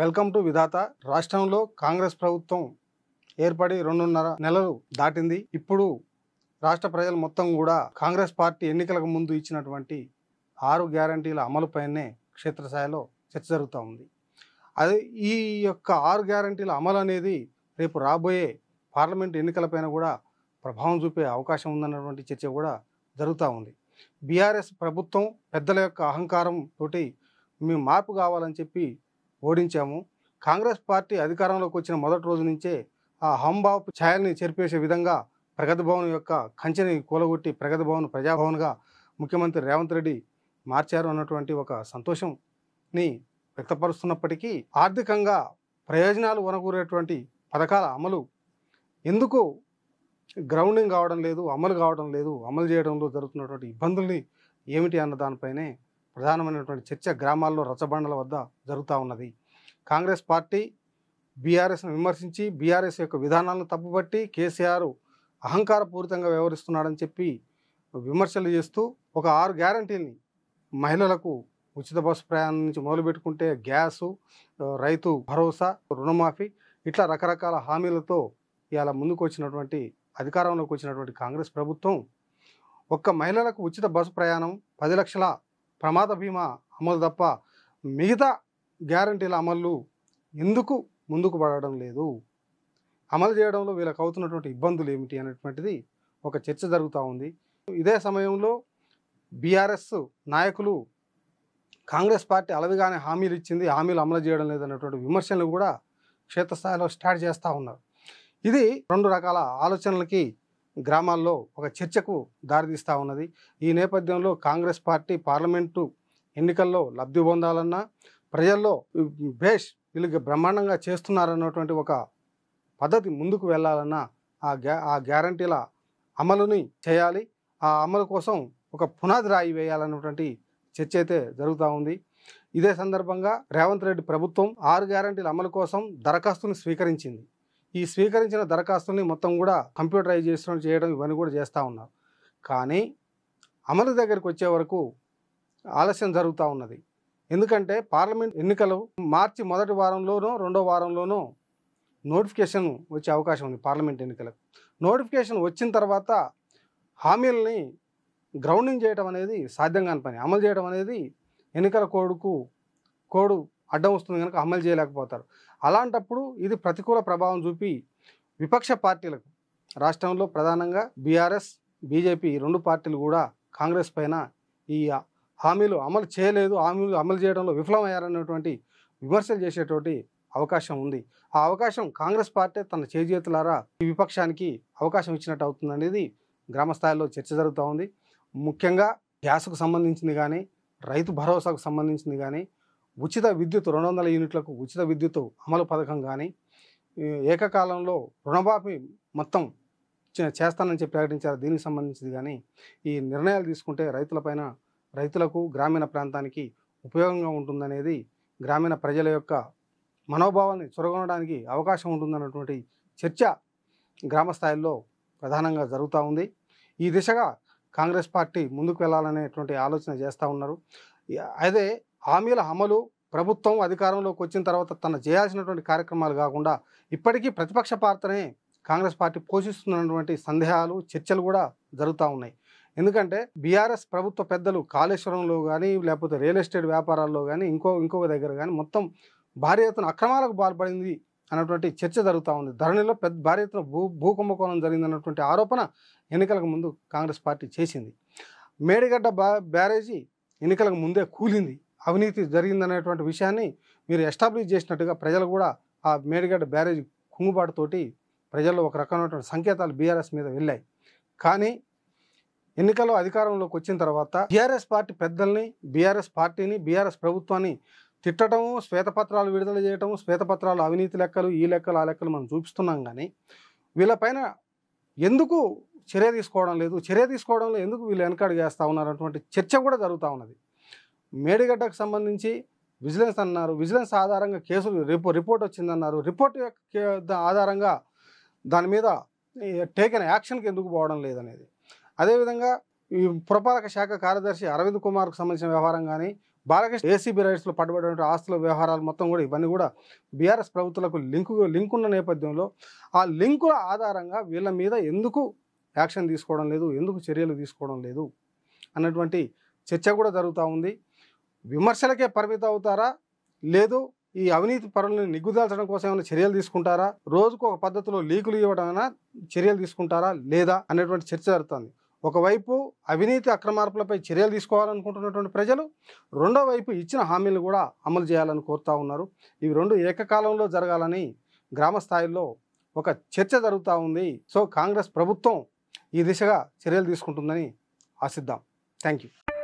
welcome to విధాత రాష్ట్రంలో కాంగ్రెస్ ప్రభుత్వం ఏర్పడి రెండున్నర నెలలు దాటింది ఇప్పుడు రాష్ట్ర ప్రజలు మొత్తం కూడా కాంగ్రెస్ పార్టీ ఎన్నికలకు ముందు ఇచ్చినటువంటి ఆరు గ్యారంటీల అమలుపైనే క్షేత్రస్థాయిలో చర్చ జరుగుతూ ఉంది అది ఈ యొక్క ఆరు గ్యారంటీల అమలు అనేది రేపు రాబోయే పార్లమెంట్ ఎన్నికలపైన కూడా ప్రభావం చూపే అవకాశం ఉందన్నటువంటి చర్చ కూడా జరుగుతూ ఉంది బీఆర్ఎస్ ప్రభుత్వం పెద్దల యొక్క అహంకారం తోటి మేము మార్పు కావాలని చెప్పి ఓడించాము కాంగ్రెస్ పార్టీ అధికారంలోకి వచ్చిన మొదటి రోజు నుంచే ఆ హంబాబ్ ఛాయల్ని చెరిపేసే విధంగా ప్రగతి భవన్ యొక్క కంచెని కూలగొట్టి ప్రగతి భవన్ ప్రజాభవన్గా ముఖ్యమంత్రి రేవంత్ రెడ్డి మార్చారు అన్నటువంటి ఒక సంతోషంని వ్యక్తపరుస్తున్నప్పటికీ ఆర్థికంగా ప్రయోజనాలు వనకూరేటువంటి పథకాల అమలు ఎందుకు గ్రౌండింగ్ కావడం లేదు అమలు కావడం లేదు అమలు చేయడంలో జరుగుతున్నటువంటి ఇబ్బందుల్ని ఏమిటి అన్న దానిపైనే ప్రధానమైనటువంటి చర్చ గ్రామాల్లో రచ్చబండల వద్ద జరుగుతూ ఉన్నది కాంగ్రెస్ పార్టీ బీఆర్ఎస్ను విమర్శించి బీఆర్ఎస్ యొక్క విధానాలను తప్పుబట్టి కేసీఆర్ అహంకారపూరితంగా వ్యవహరిస్తున్నాడని చెప్పి విమర్శలు చేస్తూ ఒక ఆరు గ్యారంటీని మహిళలకు ఉచిత బస్సు ప్రయాణం నుంచి మొదలుపెట్టుకుంటే గ్యాసు రైతు భరోసా రుణమాఫీ ఇట్లా రకరకాల హామీలతో ఇలా ముందుకు వచ్చినటువంటి అధికారంలోకి వచ్చినటువంటి కాంగ్రెస్ ప్రభుత్వం ఒక్క మహిళలకు ఉచిత బస్సు ప్రయాణం పది లక్షల ప్రమాద బీమా అమలు తప్ప మిగతా గ్యారంటీల అమలు ఎందుకు ముందుకు పడడం లేదు అమలు చేయడంలో వీళ్ళకి అవుతున్నటువంటి ఇబ్బందులు ఏమిటి అనేటువంటిది ఒక చర్చ జరుగుతూ ఉంది ఇదే సమయంలో బీఆర్ఎస్ నాయకులు కాంగ్రెస్ పార్టీ అలవిగానే హామీలు ఇచ్చింది హామీలు అమలు చేయడం లేదన్నటువంటి విమర్శలు కూడా క్షేత్రస్థాయిలో స్టార్ట్ చేస్తూ ఉన్నారు ఇది రెండు రకాల ఆలోచనలకి గ్రామాల్లో ఒక చర్చకు దారితీస్తూ ఉన్నది ఈ నేపథ్యంలో కాంగ్రెస్ పార్టీ పార్లమెంటు ఎన్నికల్లో లబ్ధి పొందాలన్నా ప్రజల్లో భేష్ వీళ్ళు బ్రహ్మాండంగా చేస్తున్నారన్నటువంటి ఒక పద్ధతి ముందుకు వెళ్ళాలన్నా ఆ గ్యా ఆ గ్యారంటీల అమలుని చేయాలి ఆ అమలు కోసం ఒక పునాది రాయి వేయాలన్నటువంటి చర్చ అయితే జరుగుతూ ఉంది ఇదే సందర్భంగా రేవంత్ రెడ్డి ప్రభుత్వం ఆరు గ్యారంటీల అమలు కోసం దరఖాస్తును స్వీకరించింది ఈ స్వీకరించిన దరఖాస్తుని మొత్తం కూడా కంప్యూటరైజేషన్ చేయడం ఇవన్నీ కూడా చేస్తూ ఉన్నారు కానీ అమలు దగ్గరికి వచ్చే వరకు ఆలస్యం జరుగుతూ ఉన్నది ఎందుకంటే పార్లమెంట్ ఎన్నికలు మార్చి మొదటి వారంలోనూ రెండో వారంలోనూ నోటిఫికేషన్ వచ్చే అవకాశం ఉంది పార్లమెంట్ ఎన్నికలకు నోటిఫికేషన్ వచ్చిన తర్వాత హామీలని గ్రౌండింగ్ చేయడం అనేది సాధ్యం కాని పని అమలు చేయడం అనేది ఎన్నికల కోడ్కు కోడ్ అడ్డం వస్తుంది కనుక అమలు చేయలేకపోతారు అలాంటప్పుడు ఇది ప్రతికూల ప్రభావం చూపి విపక్ష పార్టీలకు రాష్ట్రంలో ప్రధానంగా బీఆర్ఎస్ బీజేపీ రెండు పార్టీలు కూడా కాంగ్రెస్ పైన ఈ హామీలు అమలు చేయలేదు హామీలు అమలు చేయడంలో విఫలమయ్యారనేటువంటి విమర్శలు చేసేటువంటి అవకాశం ఉంది ఆ అవకాశం కాంగ్రెస్ పార్టీ తన చేజేతులారా ఈ విపక్షానికి అవకాశం ఇచ్చినట్టు అవుతుందనేది గ్రామస్థాయిలో చర్చ జరుగుతూ ఉంది ముఖ్యంగా గ్యాస్కు సంబంధించింది కానీ రైతు భరోసాకు సంబంధించింది కానీ ఉచిత విద్యుత్ రెండు వందల యూనిట్లకు ఉచిత విద్యుత్ అమలు పథకం కానీ ఏకకాలంలో రుణమాఫీ మొత్తం చేస్తానని చెప్పి ప్రకటించారు దీనికి సంబంధించింది కానీ ఈ నిర్ణయాలు తీసుకుంటే రైతులపైన రైతులకు గ్రామీణ ప్రాంతానికి ఉపయోగంగా ఉంటుందనేది గ్రామీణ ప్రజల యొక్క మనోభావాల్ని చొరగొనడానికి అవకాశం ఉంటుందన్నటువంటి చర్చ గ్రామ స్థాయిల్లో ప్రధానంగా జరుగుతూ ఉంది ఈ దిశగా కాంగ్రెస్ పార్టీ ముందుకు వెళ్ళాలనేటువంటి ఆలోచన చేస్తూ ఉన్నారు అయితే హామీల అమలు ప్రభుత్వం అధికారంలోకి వచ్చిన తర్వాత తను చేయాల్సినటువంటి కార్యక్రమాలు కాకుండా ఇప్పటికీ ప్రతిపక్ష పాత్రనే కాంగ్రెస్ పార్టీ పోషిస్తున్నటువంటి సందేహాలు చర్చలు కూడా జరుగుతూ ఉన్నాయి ఎందుకంటే బీఆర్ఎస్ ప్రభుత్వ పెద్దలు కాళేశ్వరంలో కానీ లేకపోతే రియల్ ఎస్టేట్ వ్యాపారాల్లో కానీ ఇంకో ఇంకొక దగ్గర కానీ మొత్తం భారీ అక్రమాలకు పాల్పడింది అన్నటువంటి చర్చ జరుగుతూ ఉంది ధరణిలో పెద్ద భారీ ఎత్తున భూ భూకుంభకోణం జరిగిందన్నటువంటి ఆరోపణ ఎన్నికలకు ముందు కాంగ్రెస్ పార్టీ చేసింది మేడిగడ్డ బ్యారేజీ ఎన్నికలకు ముందే కూలింది అవినీతి జరిగిందనేటువంటి విషయాన్ని మీరు ఎస్టాబ్లిష్ చేసినట్టుగా ప్రజలు కూడా ఆ మేడిగడ్డ బ్యారేజ్ కుంగుబాటుతోటి ప్రజల్లో ఒక రకమైనటువంటి సంకేతాలు బీఆర్ఎస్ మీద వెళ్ళాయి కానీ ఎన్నికల్లో అధికారంలోకి వచ్చిన తర్వాత బీఆర్ఎస్ పార్టీ పెద్దల్ని బీఆర్ఎస్ పార్టీని బీఆర్ఎస్ ప్రభుత్వాన్ని తిట్టడము శ్వేతపత్రాలు విడుదల చేయటము శ్వేతపత్రాలు అవినీతి లెక్కలు ఈ లెక్కలు ఆ లెక్కలు మనం చూపిస్తున్నాం కానీ వీళ్ళపైన ఎందుకు చర్య తీసుకోవడం లేదు చర్య తీసుకోవడంలో ఎందుకు వీళ్ళు వెనకాడు చేస్తూ ఉన్నారన్నటువంటి చర్చ కూడా జరుగుతూ ఉన్నది మేడిగడ్డకు సంబంధించి విజిలెన్స్ అన్నారు విజిలెన్స్ ఆధారంగా కేసులు రిపో రిపోర్ట్ వచ్చిందన్నారు రిపోర్ట్ ఆధారంగా దాని మీద టేకెన్ యాక్షన్కి ఎందుకు పోవడం లేదనేది అదేవిధంగా ఈ పురపాలక శాఖ కార్యదర్శి అరవింద్ కుమార్కు సంబంధించిన వ్యవహారం కానీ బాలకృష్ణ ఏసీబీ రైట్స్లో పడబడిన ఆస్తుల వ్యవహారాలు మొత్తం కూడా ఇవన్నీ కూడా బీఆర్ఎస్ ప్రభుత్వాలకు లింకు లింక్ ఉన్న నేపథ్యంలో ఆ లింకుల ఆధారంగా వీళ్ళ మీద ఎందుకు యాక్షన్ తీసుకోవడం లేదు ఎందుకు చర్యలు తీసుకోవడం లేదు అన్నటువంటి చర్చ కూడా జరుగుతూ ఉంది విమర్శలకే పరిమితం అవుతారా లేదు ఈ అవినీతి పరులను నిగ్గుదాల్చడం కోసం ఏమైనా చర్యలు తీసుకుంటారా రోజుకు ఒక పద్ధతిలో లీకులు ఇవ్వడం చర్యలు తీసుకుంటారా లేదా అనేటువంటి చర్చ జరుగుతుంది ఒకవైపు అవినీతి అక్రమార్పులపై చర్యలు తీసుకోవాలనుకుంటున్నటువంటి ప్రజలు రెండో వైపు ఇచ్చిన హామీలు కూడా అమలు చేయాలని కోరుతూ ఉన్నారు ఇవి రెండు ఏకకాలంలో జరగాలని గ్రామ స్థాయిలో ఒక చర్చ జరుగుతూ ఉంది సో కాంగ్రెస్ ప్రభుత్వం ఈ దిశగా చర్యలు తీసుకుంటుందని ఆశిద్దాం థ్యాంక్ యూ